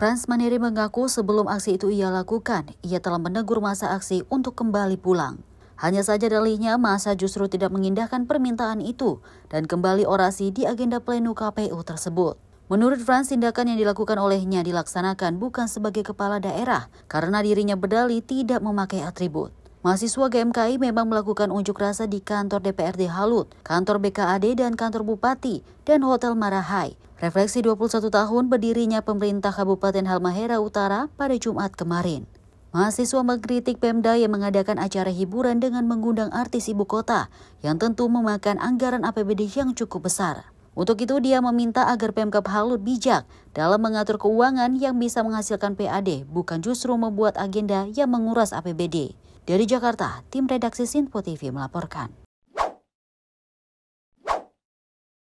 Frans Maniri mengaku sebelum aksi itu ia lakukan, ia telah menegur masa aksi untuk kembali pulang. Hanya saja dalihnya masa justru tidak mengindahkan permintaan itu dan kembali orasi di agenda pleno KPU tersebut. Menurut Frans, tindakan yang dilakukan olehnya dilaksanakan bukan sebagai kepala daerah karena dirinya berdali tidak memakai atribut. Mahasiswa GMKI memang melakukan unjuk rasa di kantor DPRD Halut, kantor BKAD dan kantor Bupati, dan Hotel Marahai Refleksi 21 tahun berdirinya pemerintah Kabupaten Halmahera Utara pada Jumat kemarin. Mahasiswa mengkritik Pemda yang mengadakan acara hiburan dengan mengundang artis ibu kota yang tentu memakan anggaran APBD yang cukup besar. Untuk itu dia meminta agar Pemkap Halut bijak dalam mengatur keuangan yang bisa menghasilkan PAD bukan justru membuat agenda yang menguras APBD. Dari Jakarta, tim redaksi Sinpo TV melaporkan.